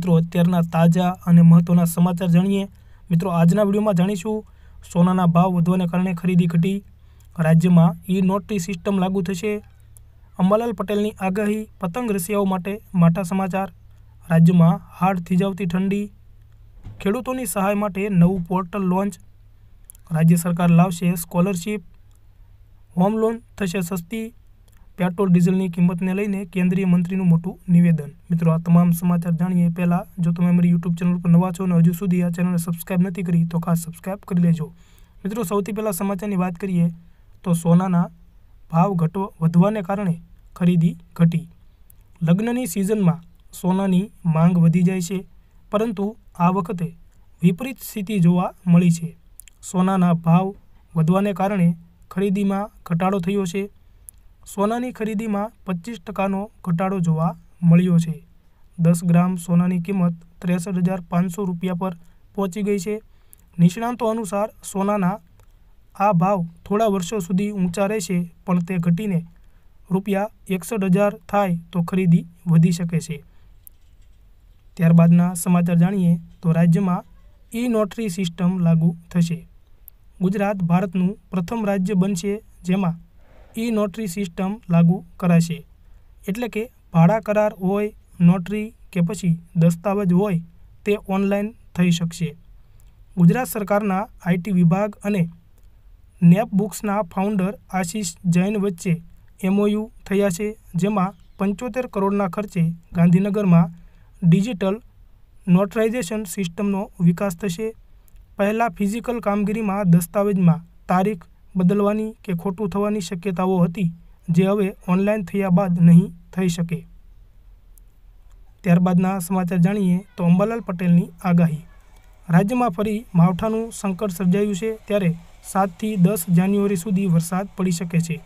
મિત્રો અત્યારના તાજા અને મહત્ત્વના સમાચાર જાણીએ મિત્રો આજના વિડીયોમાં જાણીશું સોનાના ભાવ વધવાને કારણે ખરીદી ઘટી રાજ્યમાં ઈ નોટની સિસ્ટમ લાગુ થશે અંબાલાલ પટેલની આગાહી પતંગ રસિયાઓ માટે માઠા સમાચાર રાજ્યમાં હાડ થીજાવતી ઠંડી ખેડૂતોની સહાય માટે નવું પોર્ટલ લોન્ચ રાજ્ય સરકાર લાવશે સ્કોલરશીપ હોમ લોન થશે સસ્તી પેટ્રોલ ડીઝલની કિંમતને લઈને કેન્દ્રીય મંત્રીનું મોટું નિવેદન મિત્રો આ તમામ સમાચાર જાણીએ પહેલાં જો તમે અમારી યુટ્યુબ ચેનલ પર નવા છો અને હજુ સુધી આ ચેનલને સબસ્ક્રાઇબ નથી કરી તો ખાસ સબસ્ક્રાઈબ કરી લેજો મિત્રો સૌથી પહેલાં સમાચારની વાત કરીએ તો સોનાના ભાવ ઘટવા વધવાને કારણે ખરીદી ઘટી લગ્નની સિઝનમાં સોનાની માંગ વધી જાય છે પરંતુ આ વખતે વિપરીત સ્થિતિ જોવા મળી છે સોનાના ભાવ વધવાને કારણે ખરીદીમાં ઘટાડો થયો છે સોનાની ખરીદીમાં પચીસ ટકાનો ઘટાડો જોવા મળ્યો છે દસ ગ્રામ સોનાની કિંમત ત્રેસઠ હજાર પાંચસો રૂપિયા પર પહોંચી ગઈ છે નિષ્ણાંતો અનુસાર સોનાના આ ભાવ થોડા વર્ષો સુધી ઊંચા રહેશે પણ તે ઘટીને રૂપિયા એકસઠ હજાર થાય તો ખરીદી વધી શકે છે ત્યારબાદના સમાચાર જાણીએ તો રાજ્યમાં ઈ નોટરી સિસ્ટમ લાગુ થશે ગુજરાત ભારતનું પ્રથમ રાજ્ય બનશે જેમાં ઈ નોટરી સિસ્ટમ લાગુ કરાશે એટલે કે ભાડા કરાર હોય નોટરી કે પછી દસ્તાવેજ હોય તે ઓનલાઈન થઈ શકશે ગુજરાત સરકારના આઈટી વિભાગ અને નેપ બુક્સના ફાઉન્ડર આશીષ જૈન વચ્ચે એમઓયુ થયા છે જેમાં પંચોતેર કરોડના ખર્ચે ગાંધીનગરમાં ડિજિટલ નોટરાઇઝેશન સિસ્ટમનો વિકાસ થશે પહેલાં ફિઝિકલ કામગીરીમાં દસ્તાવેજમાં તારીખ બદલવાની કે ખોટું થવાની શક્યતાઓ હતી જે હવે ઓનલાઈન થયા બાદ નહીં થઈ શકે ત્યારબાદના સમાચાર જાણીએ તો અંબાલાલ પટેલની આગાહી રાજ્યમાં ફરી માવઠાનું સંકટ સર્જાયું છે ત્યારે સાતથી દસ જાન્યુઆરી સુધી વરસાદ પડી શકે છે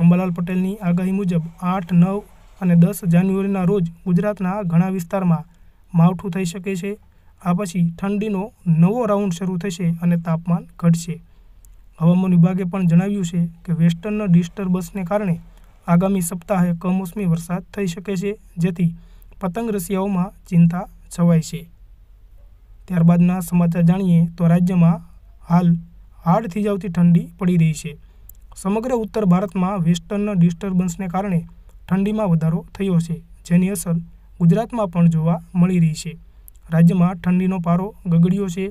અંબાલાલ પટેલની આગાહી મુજબ આઠ નવ અને દસ જાન્યુઆરીના રોજ ગુજરાતના ઘણા વિસ્તારમાં માવઠું થઈ શકે છે આ પછી ઠંડીનો નવો રાઉન્ડ શરૂ થશે અને તાપમાન ઘટશે હવામાન વિભાગે પણ જણાવ્યું છે કે વેસ્ટર્ન ડિસ્ટર્બન્સને કારણે આગામી સપ્તાહે કમોસમી વરસાદ થઈ શકે છે જેથી પતંગ રસિયાઓમાં ચિંતા છવાય છે ત્યારબાદના સમાચાર જાણીએ તો રાજ્યમાં હાલ હાડ થીજાવતી ઠંડી પડી રહી છે સમગ્ર ઉત્તર ભારતમાં વેસ્ટર્ન ડિસ્ટર્બન્સને કારણે ઠંડીમાં વધારો થયો છે જેની અસર ગુજરાતમાં પણ જોવા મળી રહી છે રાજ્યમાં ઠંડીનો પારો ગગડ્યો છે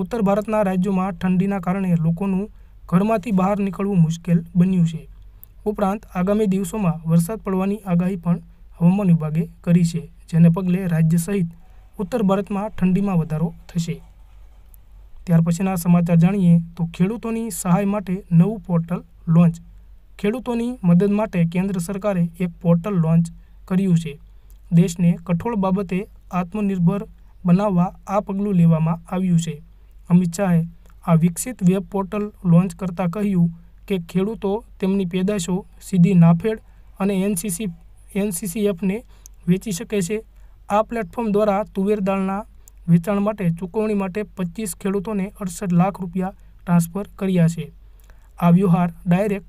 ઉત્તર ભારતના રાજ્યોમાં ઠંડીના કારણે લોકોનું ઘરમાંથી બહાર નીકળવું મુશ્કેલ બન્યું છે ઉપરાંત આગામી દિવસોમાં વરસાદ પડવાની આગાહી પણ હવામાન વિભાગે કરી છે જેને પગલે રાજ્ય સહિત ઉત્તર ભારતમાં ઠંડીમાં વધારો થશે ત્યાર પછીના સમાચાર જાણીએ તો ખેડૂતોની સહાય માટે નવું પોર્ટલ લોન્ચ ખેડૂતોની મદદ માટે કેન્દ્ર સરકારે એક પોર્ટલ લોન્ચ કર્યું છે દેશને કઠોળ બાબતે આત્મનિર્ભર બનાવવા આ પગલું લેવામાં આવ્યું છે અમિત શાહે આ વિકસિત વેબ પોર્ટલ લોન્ચ કરતાં કહ્યું કે ખેડૂતો તેમની પેદાશો સીધી નાફેડ અને એનસીસી એનસીસીએફને વેચી શકે છે આ પ્લેટફોર્મ દ્વારા તુવેર દાળના વેચાણ માટે ચૂકવણી માટે પચીસ ખેડૂતોને અડસઠ લાખ રૂપિયા ટ્રાન્સફર કર્યા છે આ વ્યવહાર ડાયરેક્ટ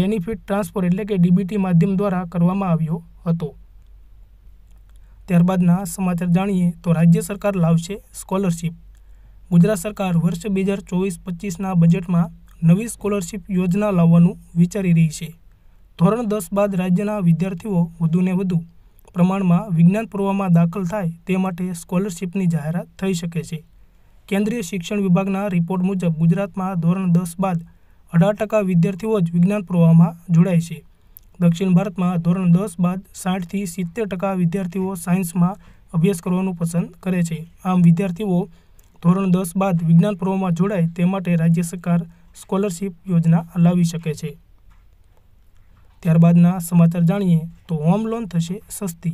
બેનિફિટ ટ્રાન્સફર એટલે કે ડીબીટી માધ્યમ દ્વારા કરવામાં આવ્યો હતો ત્યારબાદના સમાચાર જાણીએ તો રાજ્ય સરકાર લાવશે સ્કોલરશિપ ગુજરાત સરકાર વર્ષ બે હજાર ચોવીસ પચીસના બજેટમાં નવી સ્કોલરશિપ યોજના લાવવાનું વિચારી રહી છે ધોરણ દસ બાદ રાજ્યના વિદ્યાર્થીઓ વધુને વધુ પ્રમાણમાં વિજ્ઞાન પૂર્વમાં દાખલ થાય તે માટે સ્કોલરશીપની જાહેરાત થઈ શકે છે કેન્દ્રીય શિક્ષણ વિભાગના રિપોર્ટ મુજબ ગુજરાતમાં ધોરણ દસ બાદ અઢાર ટકા વિદ્યાર્થીઓ જ વિજ્ઞાન પૂર્વમાં જોડાય છે દક્ષિણ ભારતમાં ધોરણ દસ બાદ સાઠથી સિત્તેર ટકા વિદ્યાર્થીઓ સાયન્સમાં અભ્યાસ કરવાનું પસંદ કરે છે આમ વિદ્યાર્થીઓ ધોરણ દસ બાદ વિજ્ઞાન પર્વમાં જોડાય તે માટે રાજ્ય સરકાર સ્કોલરશીપ યોજના લાવી શકે છે ત્યારબાદના સમાચાર જાણીએ તો હોમ લોન થશે સસ્તી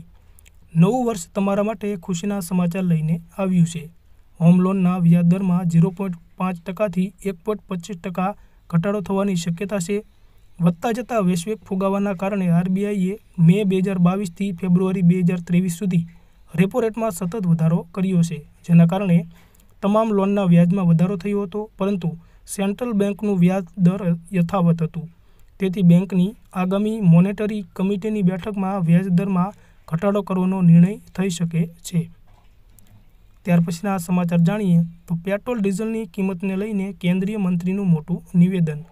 નવું વર્ષ તમારા માટે ખુશીના સમાચાર લઈને આવ્યું છે હોમ લોનના વ્યાજદરમાં ઝીરો પોઈન્ટ પાંચ ટકાથી એક પોઈન્ટ પચીસ ટકા ઘટાડો થવાની શક્યતા છે વધતા જતા વૈશ્વિક ફુગાવાના કારણે આરબીઆઈએ મે બે હજાર બાવીસથી ફેબ્રુઆરી બે હજાર ત્રેવીસ સુધી રેપો રેટમાં સતત વધારો કર્યો છે જેના કારણે તમામ લોનના વ્યાજમાં વધારો થયો હતો પરંતુ સેન્ટ્રલ બેંકનું વ્યાજ દર યથાવત હતું તેથી બેંકની આગામી મોનેટરી કમિટીની બેઠકમાં વ્યાજદરમાં ઘટાડો કરવાનો નિર્ણય થઈ શકે છે ત્યાર પછીના સમાચાર જાણીએ તો પેટ્રોલ ડીઝલની કિંમતને લઈને કેન્દ્રીય મંત્રીનું મોટું નિવેદન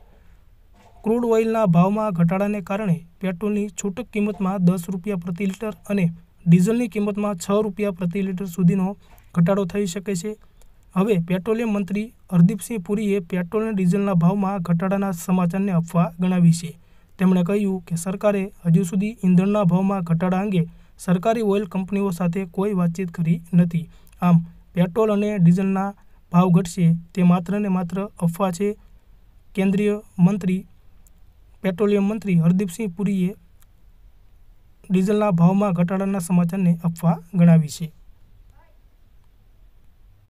ક્રૂડ ઓઇલના ભાવમાં ઘટાડાને કારણે પેટ્રોલની છૂટક કિંમતમાં દસ રૂપિયા પ્રતિ લિટર અને ડીઝલની કિંમતમાં છ રૂપિયા પ્રતિ લીટર સુધીનો ઘટાડો થઈ શકે છે હવે પેટ્રોલિયમ મંત્રી હરદીપસિંહ પુરીએ પેટ્રોલ અને ડીઝલના ભાવમાં ઘટાડાના સમાચારને અફવા ગણાવી છે તેમણે કહ્યું કે સરકારે હજુ સુધી ઇંધણના ભાવમાં ઘટાડા અંગે સરકારી ઓઇલ કંપનીઓ સાથે કોઈ વાતચીત કરી નથી આમ પેટ્રોલ અને ડીઝલના ભાવ ઘટશે તે માત્ર ને માત્ર અફવા છે કેન્દ્રીય મંત્રી પેટ્રોલિયમ મંત્રી હરદીપસિંહ પુરીએ ડીઝલના ભાવમાં ઘટાડાના સમાચારને અફવા ગણાવી છે